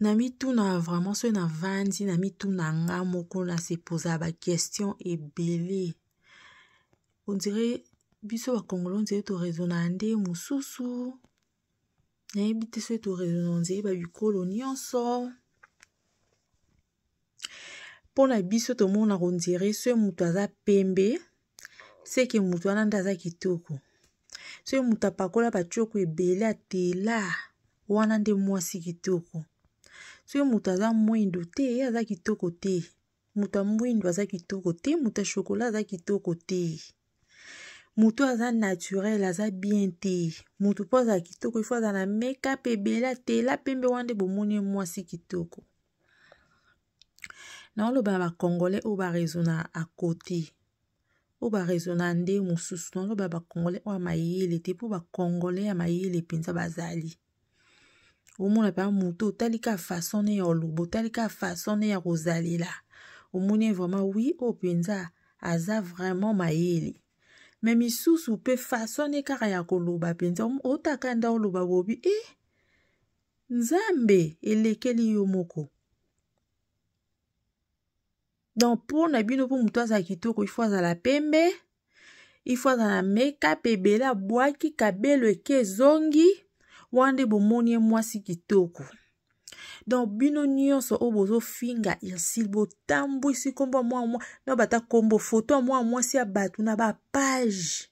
na mitu na vraiment soki navandi na mitu na nga moko naseposala baquestion ebele ondire biso bakongolo ondire torezona nde mosusu nayebi te soki torezona ondire babikolo nyonso mpona biso tomonaka ondire soki moto aza pembe seke moto wana nde aza kitoko soki moto apakola batyoko ebele atela wana nde mwasi kitoko soki moto aza mwindo te ye aza kitoko te moto ya mwindo aza kitoko te moto ya shokola aza kitoko te moto aza naturel aza bien te moto mpo azala kitoko ifo aza na mekape ebele atela pembe wana nde bomoni mwasi kitoko naoloba na bacongolais oyo baresona akote oyo baresonande mosusu naloba bacongolais oyo oh, ya mayele te mpo bacongolais ya ah, mayele mpenza bazali omona mpenza motu oh, otali oh, ka fason ne ya oloba otali ka fason ne ya kozalela omoni vraiment wi oyo mpenza aza vraiment mayele me misusu mpe fason ne kaka ya koloba mpenza otaka nda oloba bobi e eh? nzambe elekeli yo moko donc mpo na bino mpo moto azala kitoko ifo azala pembe ifo azala na mekape ebele abwaki kabelo eke ezongi wana nde bomoni ye mwasi kitoko donc bino nyonso oyo oh, bozofinga irsile botambwisi nkombo ya mwana mwasi na bata nkombo foto ya mwana mwasi ya bato na bapage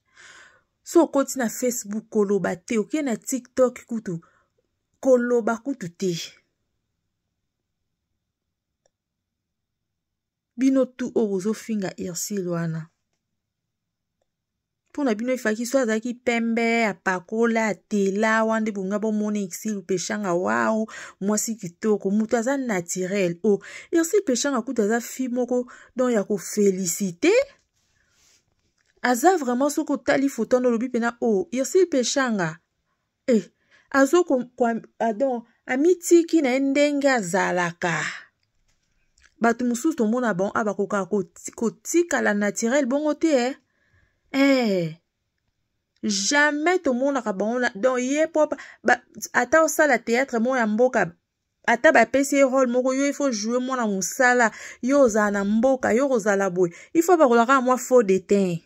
so okoti na facebook koloba te okie na tiktok kutu koloba kutu te bino tu oyo bozofinga ursile wana mpona bino efaki so azalaki pembe apakola atela wa nde bonga bomona ursile peshanga wao mwasi kitoko moto aza naturel o oh, ursile peshanga kuta aza fi moko don ya kofélicité aza vraiment soki otali foto wana olobi mpena o oh, ursile peshanga e eh, azokadon amitiki na ye ndenge azalaka bato mosusu tomona bango a bakokaka kotikala naturel bongo te e eh. jamais tomonaka bango donc ye mpo ata osala théâtre moko ya mboka ata bapesi ye role moko yo ifo joue mwana mosala yo ozala na mboka yo kozala boye ifo bakolaka mwa faux detin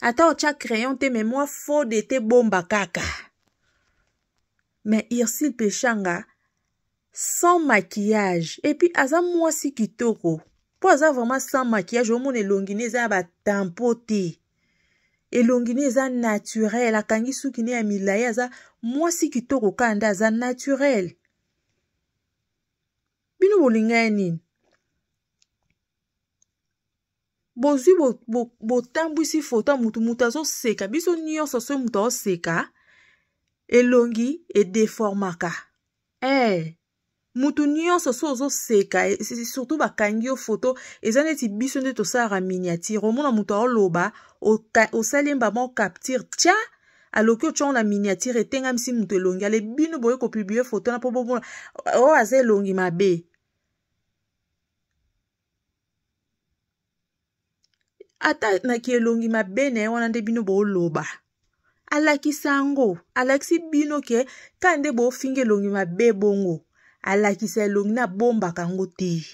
ata otya crayon te me mwa faux dete bomba kaka me irsile peshanga sans maquillage epuis aza mwasi kitoko mpo aza vraiment sans maquillage omona elongi ne eza ya batampo te elongi ne eza naturel akangi suki ne ya milai aza mwasi kitoko kaka nde aza naturel bino bolinga ya nini bozwi botambwisi bo, bo foto ya motu motu azoseka biso nyonso soki motu azoseka elongi edeformaka e hey. Eh! mutu nyonso so ozoseka eh, surtout bakangi yo foto eza neti biso nde tosalaka miniature omona moto aoloba osali mbama ocapture tia aloki otyango na miniature etengamisi moto elongi ale bino boye kopiblie foto na mpo bomona oyo aza elongi mabe ata naki elongi mabe na ye wana nde bino booloba alakisa yango alakisi bino ke ka nde bofinga elongi mabe bongo alakisa elongi na abombaka yango te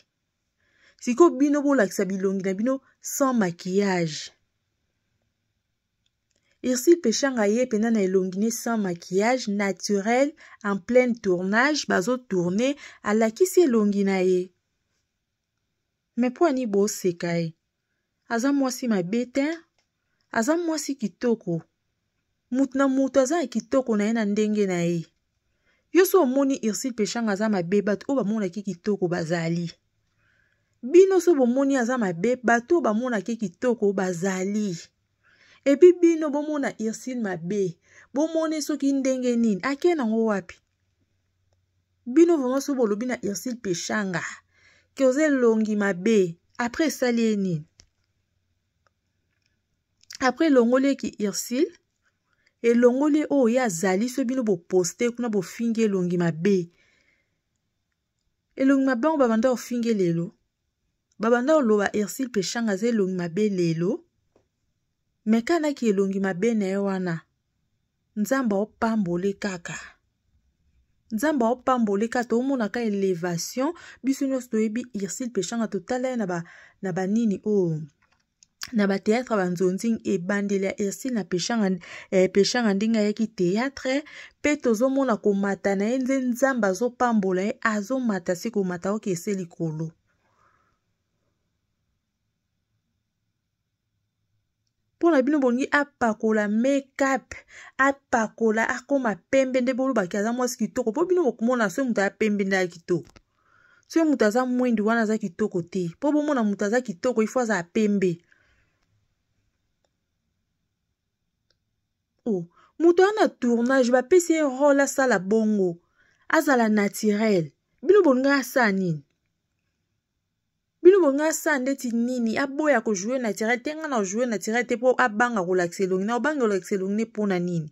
sikoyo bino bolakisa bilongi na bino sans makillage irsil peshanga ye mpena na elongi ne sans makillage naturel en plein tournage bazotourne alakisi elongi na ye me mpo ani booseka ye aza mwasi mabe te aza mwasi kitoko moto na moto aza na kitoko na ye na ndenge na ye yo so omoni ursile peshanga aza mabe bato oyo bamonaki kitoko bazali bino so bomoni aza mabe bato oyo bamonaki kitoko bazali epi bino bomona ursile mabe bomoni soki ndenge nini akee nango wapi bino vraimen so bolobi na ursile peshanga ke oza elongi mabe apres esali ye nini apres elongoleki ursile elongoli oyo ye azali so bino boposte kuna bofingi elongi mabe elongi mabe yango babanda kofingi lelo babanda koloba ersil peshanga aza elongi mabe lelo me kanaki elongi mabe na ye wana nzambe aopambole kaka nzambe aopambole kaka tomona ka elevation biso nyonso toyebi ersil peshanga totala ye na banini ba oyo na batheatre banzonzi ebandeli ya hersil na peshanga eh, ndenge ayaki teatre mpe tozomona komata na ye nde nzambe azopambola ye azomata se komata oke ese likolo mpona bino bolingi apakola makeup apakola akóma pembe nde bolobaki aza mwasi kitoko mpo bino bokomona soki moto aza pembe nde ya kitoko soki moto aza mwindu wana aza kitoko te mpo bomona moto aza kitoko ifo aza pembe o moto aza na tournage bapesi ye role asala bongo azala naturel bino bolinga asala nini bino bolinga asala ndeti nini aboya kojoue naturel te ngai na joue naturel te mpo abanga kolakisa elongi na obanga kolakisa elongi ne mpona nini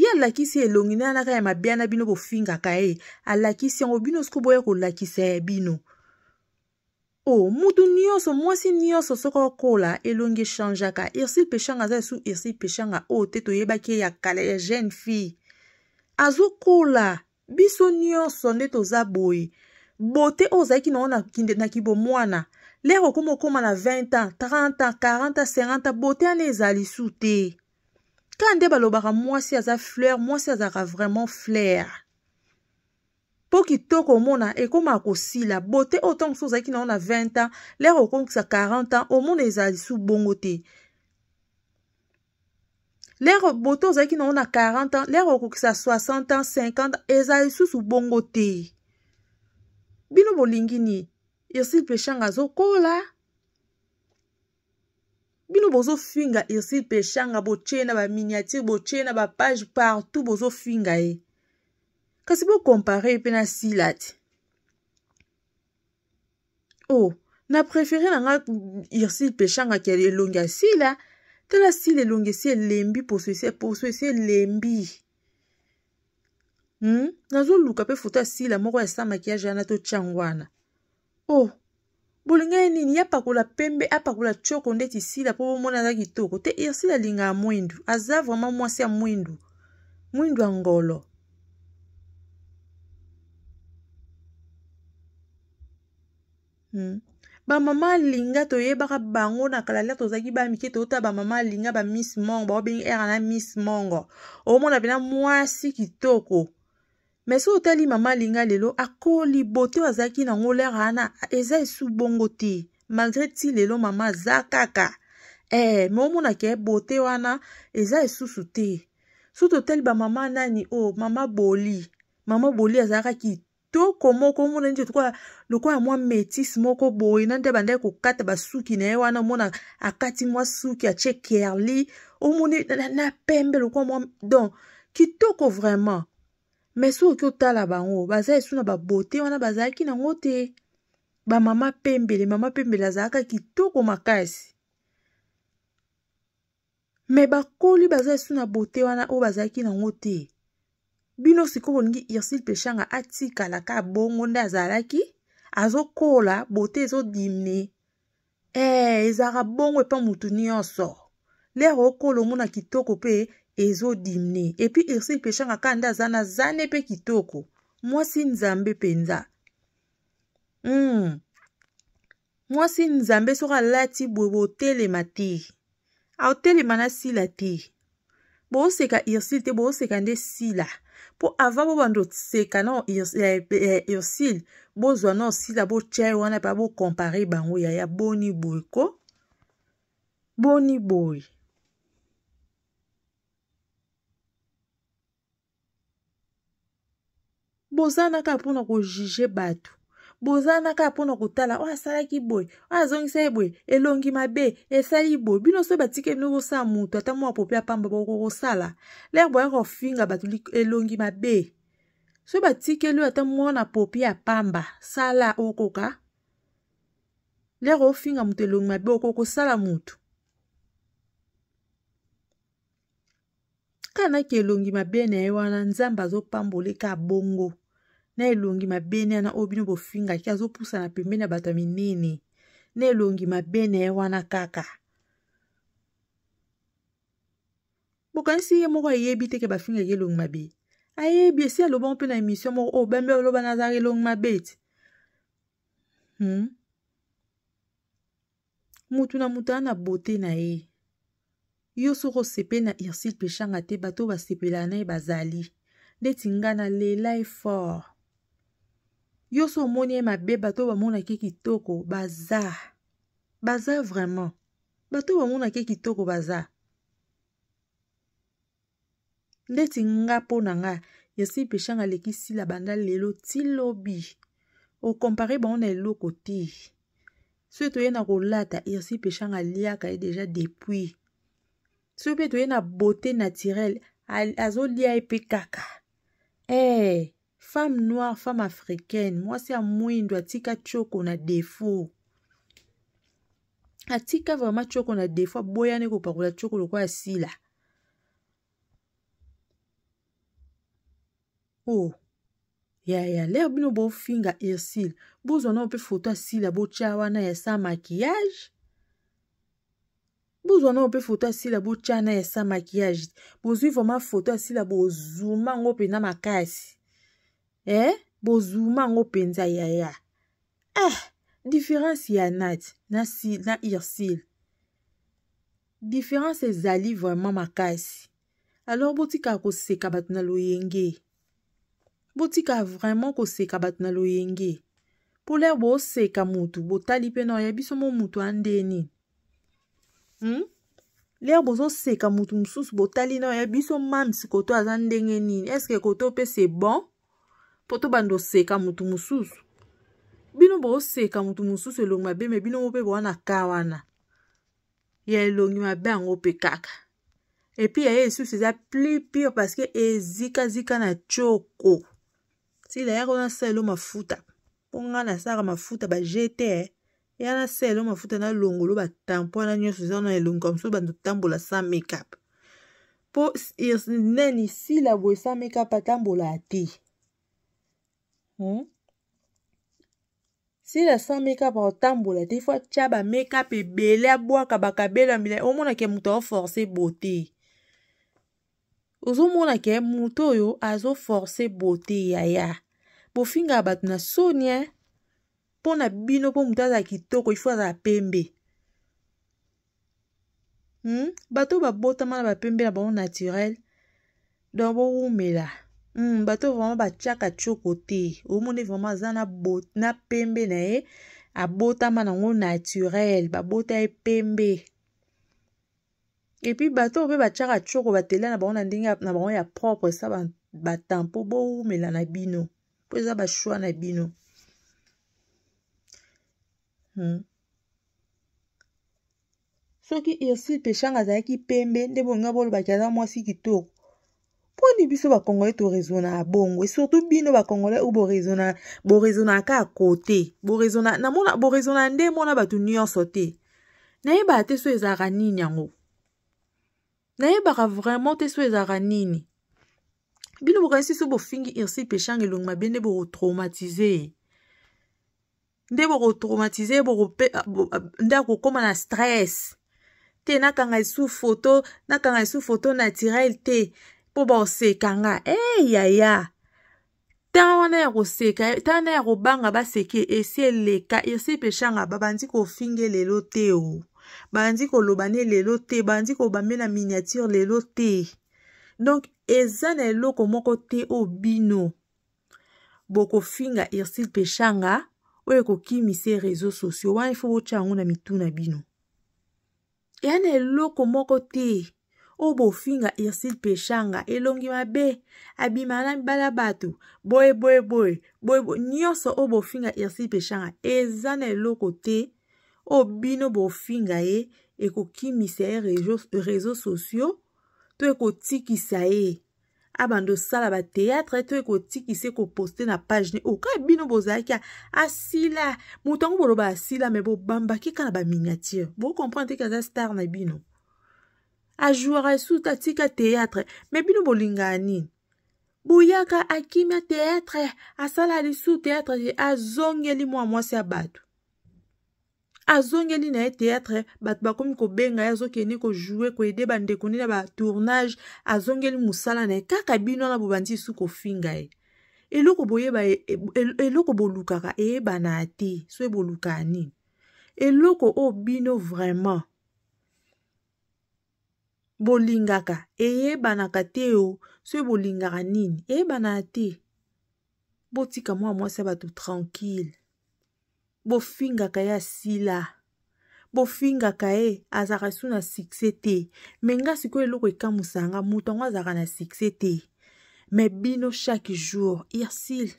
ye alakisi elongi na anaka ya mabe ana bino bofingaka ye alakisi yango bino soki boya kolakisa ya bino o oh, mutu nyonso mwasi nyonso soki okola elongi echangeaka ersil peshanga aza lisusu ersil peshanga oyo oh, te toyebaki ye ya kala ya jeune fille azokola biso nyonso nde toza boye bote oyo ozalaki nango na kibomwana lere okoma okóma na 20 ans 30 ans 40 ans 50 ans bote wana ezali su te ka nde balobaka mwasi aza fleur mwasi azalaka vraiment fleur mpo kitoko omona ekóma kosila bote oyo ntango mosusu ozalaki nango na 20 ans lere okomokisa 40 ans omona ezala lisusu bongo te lere bote ozalaki nango na 40 ans lere okokisa 60 ans 50 ans ezala lisusu bongo te bino bolingi nini ersil peshanga azokola bino bozofinga ersil peshanga botie na baminiature botie na bapage partout bozofinga ye eh. kasi bokompare mpe na sila te o oh, na prefere na nga irsile peshangaki elongi ya sila tala sila elongi esi elembi poso esi elembi hmm? nazoluka mpe foto ya sila moko ya sa makiage wana to tiango wana o oh, bolinga ya nini yapakola pembe apakola tioko ndeti sila mpo bomona aza kitoko te irsile alingaka mwindu aza vraimen mwasi ya mwindu mwindu ya ngolo Hmm. bamama alinga toyebaka bango na kala lia tozalaki ba mike toyota bamama alinga bamiss mongo baobengi ere na miss mongo omona pena mwasi kitoko me so otali mama alinga lelo akoli bote oyo azalaki nango lere wana eza esu bongo te malgré ti lelo mama aza kaka eh, me omona ke bote wana eza esusu te so totali bamama nani o oh, mama boli mama boli azalaka kitoko kitoko moko omona neti lokola mwa métise moko boye na nde bandaki kokata basuki na ye wana omona akati mwa suki atie kerli omoni na pembe lokola mwa don kitoko vraiment me soki otala bango baza esu na babote wana bazalaki nango te bamama pembele mama pembele azalaka kitoko makasi me bakoli baza esu na bote wana oyo bazalaki nango te bino sikoyo bolingi ursile peshanga atikala ka bongo nde azalaki azokola bote ezodimne e, ezalaka bongo epa motu nyonso lere okola omona kitoko mpe ezodimne epui ursile peshanga kaka nde aza na zane mpe kitoko mwasi nzambe mpenza mm. mwasi nzambe soki alati boye botelema te aotelema na sila te booseka ursile te booseka nde sila mpo ava bo bando seka na yosile bozwa na osila botya ye wana mpa bokompare bango yaya boni boye ko boni boye bozanaka mpona kojuge bato boza na kaka mpona kotala oyo asalaki boye oyo azongisa ye boye elongi mabe esali boye bino so batikeli bino kosala motu ata mwa pope apamba boko kosala lere boya kofinga bato elongi mabe so batikeli oyo ata mwana pope apamba sala okoka lere ofinga moto elongi mabe okoka kosala motu kanaki elongi mabe na ye wana nzambe azopambola eka bongo na elongi mabe na oyo bino bofingaki azopusana pembeni ya bato ya minene na elongi mabe na ye wana kaka bokanisi ye moko ayebi teke bafingaki elongi mabe ayebi esi alobango mpe na émission moko oyo oh, bambe oloba na azaka elongi mabe ti hmm? motu na moto aa na bote na ye yo soko osepe na irsile peshanga te bato oyo basepelaka na ye bazali nde ti nga na lela efort nyonso omoni ye mabe bato bamonaki kitoko baza baza vraiment bato bamonaki kitoko baza ndeti nga mpo na nga yasi peshanga aleki sila banda lelo ti lobi okompare bango na eloko te soki toye na kolata yasi peshanga aliaka ye deja depuis soki mpe toye na beauté naturelle azoliya ye mpe kaka e eh! hey, femme noire femme africaine mwasi ya mwindo atika tioko na defo atika vraimen tioko na defo aboyani kopakola tioko lokola asila o oh. ya ya lere bino bofinga irsile bozwa nao mpe foto asila botya wana ya sa makiyage bozwa nao mpe foto asila botya na ya sa makiyage bozwi vraimen foto asila bozuma yango mpena makasi eh bozuma yango mpenza yaya eh diference ya nat na, si, na irsil diference ezali vraiment makasi alors botika koseka bato na loyenge botika vraiment koseka bato na loyenge polere boseka motu botali mpe na oyebi somo motu andeni hmm? lere bozoseka motu mosusu botali na oyebi so mamsi koto aza ndenge nini estce koto mpe se bon mpo tobanda oseka motu mosusu bino booseka motu mosusu elongi mabe me bino mo mpe bowana ka wana ya elongi mabe yango mpe kaka epi ya ye esusu eza pli pire parceke ezikazika na tioko sila yaka ona selo mafuta mpo nga nasalaka mafuta bajete eh. ya naselo mafuta nalongolo batampo wana nyonso eza na elongi mosusu bando tambola sa makeup mpo nani sila boye sa makeup atambola te Hmm? sila asan makeup otambola te ifo atya bamakeup ebele abwaka bakabelo ya milai omona ke moto aoforce beauté ozomona ke moto oyo azoforce beauté yaya bofingaka bato na soni e mpo na bino mpo moto azala kitoko ifo azala pembe hmm? bato oyo babotama na bapembe na bango naturel don bowumela mm, bato oyo vraimen batiaka tioko te omoni vraimen aza na, na pembe na ye abotama nango naturel babota ye pembe epui bato oyo mpe batiaka tioko batela na bango na ndenge na bango ya propre esa batampo ba boumela na bino mpo eza bashwa na bino hmm. soki irsil peshanga azalaki pembe nde bolinga bolobaki aza mwasi kitoko mponi biso bacongolais torezona bongo surtout bino bacongolais oyo borezona borezonaka kote borezona nde mona bato nyonso te nayebaka te so ezalaka nini yango nayebaka vraiment te so ezalaka nini bino bokanisi so bofingi irsi peshanga elongi mabe nde bokotraumatize nde bokotraumatize nde akokóma na stress te nakanga esu foto nakanga esu foto naturel te mpo baoseka nga eyaya tan wana ya koseka tan ya kobanga baseke esi eleka esi epeshanga babandi kofinge lelo te o bandi koloba ne lelo te bandi kobambe na miniature lelo te donk eza na eloko moko te oyo bino bokofinga irsile e peshanga oyo e ekokimisa réseau sociaux wana ifo botya yango na mitu na bino eya na eloko moko te oyo bofinga irsile peshanga elongi mabe abima na mibala bato boye boye boye boye nyonso oyo bofinga irsile peshanga eza na eloko te oyo bino bofinga ye ekokimisa ye réseau sociaux to ekotikisa ye abanda osala bateatre to ekotikisa ekoposte na page ne oka bino bozalaki asila moto yango boloba asila me bobambaki kaka na baminiature bokomprendre te kaza star na bino ajwaka suta atika teatre me bino bolingaa nini boyaka akimia teatre asala lisu teatre te azongeli mwa mwasi ya bato azongeli na ye teatre bato bakomi kobenga ye azokende kojoue koyede bandeko nini ya batournage azongeli mosala na ye kaka bino wana bobandi su kofinga ye eloko boyeba e, e, e, eloko bolukaka eyebana te so ebolukaa nini eloko oyo bino vraiment bolingaka eyebanaka te o soki bolingaka nini eyebanaka te botika mwa mwasi ya bato tranquille bofingaka ye asila bofingaka ye azalaka su na sukse te me nga sikoyo eloko ekamwisanga moto yango azalaka na sukse te me bino chaque jour irsile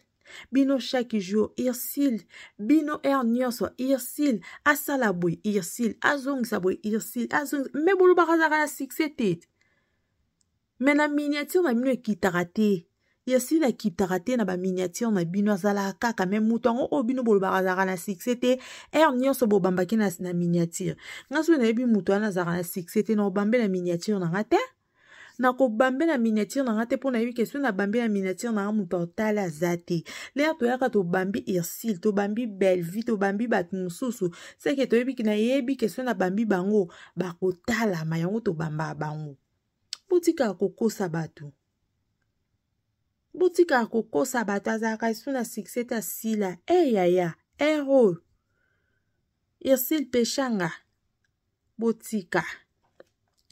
bino chaque jour irsil bino aire nyonso irsil asala boye irsil azongisa boye irsil azongisa me boloba kazalaka na succès te me na miniature na bino ekitaka te irsil akitaka te na baminiature na bino azalaka kaka me moto yango oyo bino bolobaka azalaka na succès te aire nyonso bobambaki na, na miniature nga so nayebi moto wana azalaka na succès te na obambe na miniature nanga te nakobambe na miniature na nga te mpo nayebi ke soki nabambi na miniature na nga moto otala aza te lere toyaka tobambi irsile tobambi belvi tobambi bato mosusu seke toyebi nayebi ke soki nabambi bango bakotalama yango tobambaka bango botika kokosa bato botika kokosa bato azalaka esu na succès ta sila eyaya eh, ero eh, oh. irsile peshanga botika hey,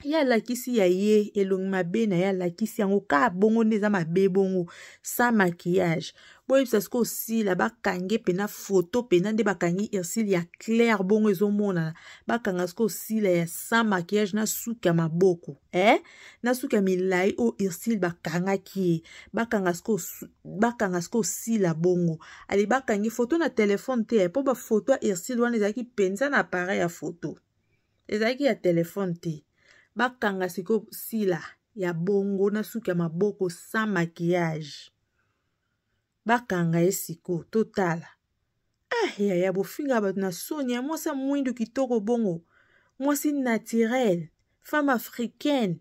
ye alakisi ya ye elongi mabe na ye alakisi yango kaka bongo nde eza mabe bongo sa makillage boyebisa sikoy osila bakange mpena foto mpena nde bakangi irsile ya claire bongo ezomonana bakanga sikoy osila ya sa makillage na suki ya maboko eh? na suki ya milai oyo irsile bakangaki ye bakanga sikoy osila bongo ale bakangi foto na telefone te mpo bafoto ya irsile wana ezalaki mpenza na appareil ya foto ezalaki ya telefone te bakanga sikoyo sila ya bongo na suki ya maboko sans makillage bakanga ye sikoyo totala ahya ya bofinga bato na soni ya mwasi ya mwindu kitoko bongo mwasi naturele femme africaine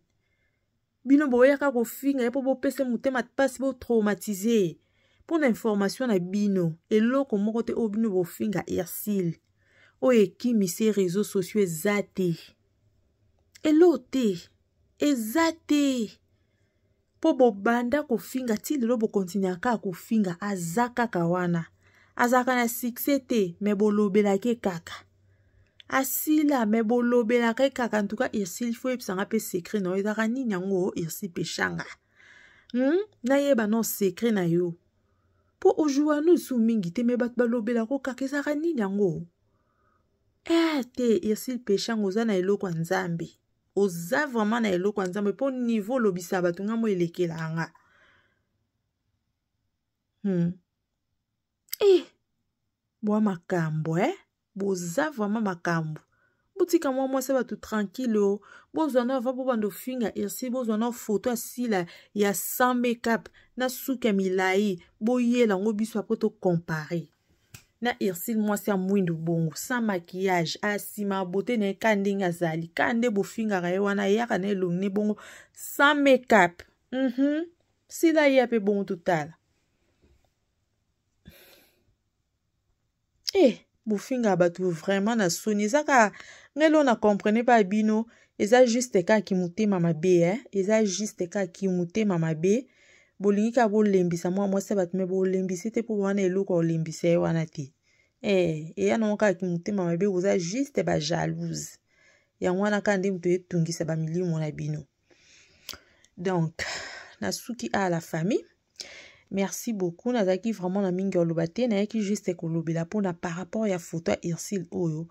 bino boyaka kofinga ye mpo bopesa motema mpasi botraumatize ye mpo na informatio na bino eloko moko te oyo bino bofinga ersile oyo ekimisi réseau sociaux eza te eloo te eza te mpo bobanda kofinga ti lelo bokontinua kaka kofinga aza kaka wana azalaka na sukse te me bolobelaka ye kaka asila me bolobelaka ye kaka ntuka irsi ifo oyebisanga mpe sekre na yo ezalaka nini yango irsi peshanga hmm? nayeba no sekre na yo mpo ozwi wana osu mingi te me bato balobelaka kaka ezalaka nini yango e te irsi peshanga oza na eloko ya nzambe oza vraiment na eloko ya nzambe mpo niveau olobisa bato ngambo elekela yanga hmm. e bwa makambo e eh? boza vraiment makambo botika mwa mwasi bato tranquille o oh. bozwa na ava bobanda ofinga ersi bozwa na foto asila ya 100 makeup na suki ya milai boyela yango biso apre tocompare na irsile mwasi ya mwindu bongo sans makillage asima abote na ye ka ndenge azali ka nde bofingaka ye wana eyaka na elongi ne bongo sans makeup mhm sila ye ape bongo totala e eh, bofingaka bato vraiment na soni eza kaka ngai lo na comprene mpa bino eza juste kaka kimotema mabe e eh? eza juste kaka kimotema mabe bolingi ka bolembisa mwana mwasi bato me bolembisi te mpo wana eloko olembisa ye wana te e eya nango kaka motema mabe koza juste bajalouse yango wana kaka nde moto etungisa bamilimo na bino donc nasuki a la famille merci beaucoup nazalaki vraiment na mingi oloba te nayaki juste kolobela mpona par rapport ya foto ya irsile oyo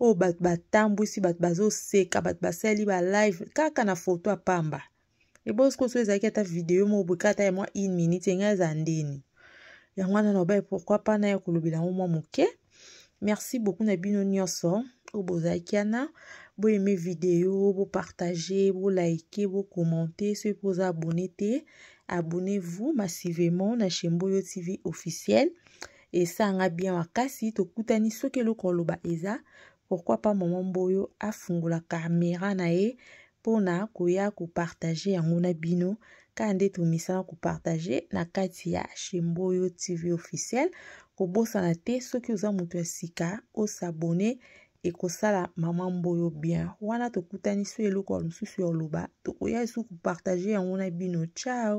oyo bato batambwisi bato bazoseka bato basali balive kaka na foto ya pamba ebosiko so ezalaki ata video moko boyeka ata ya mwa une minute engai eza ndeni yango wana na obai pourkui mpana ya kolobela yango mwa moke merci beaucoup na bino nyonso oyo bozalaki wana boyeme video bopartage bolike bocommente soki mpo oza abone te abonnez-vous massivement na chaîne oyo tv officiel esanga bien makasi tokutani soki eloko oloba eza pourkui pas mama mboyo afungola kamera na ye mpona koya kopartage yango na bino kaka nde tomisana kopartage na kati ya shemboyo tv officiel kobosana te soki oza moto ya sika osabone ekosala mama mboyo bien wana tokutani so eloko ya mosusu ya oloba tokoya esu kopartage yango na bino chao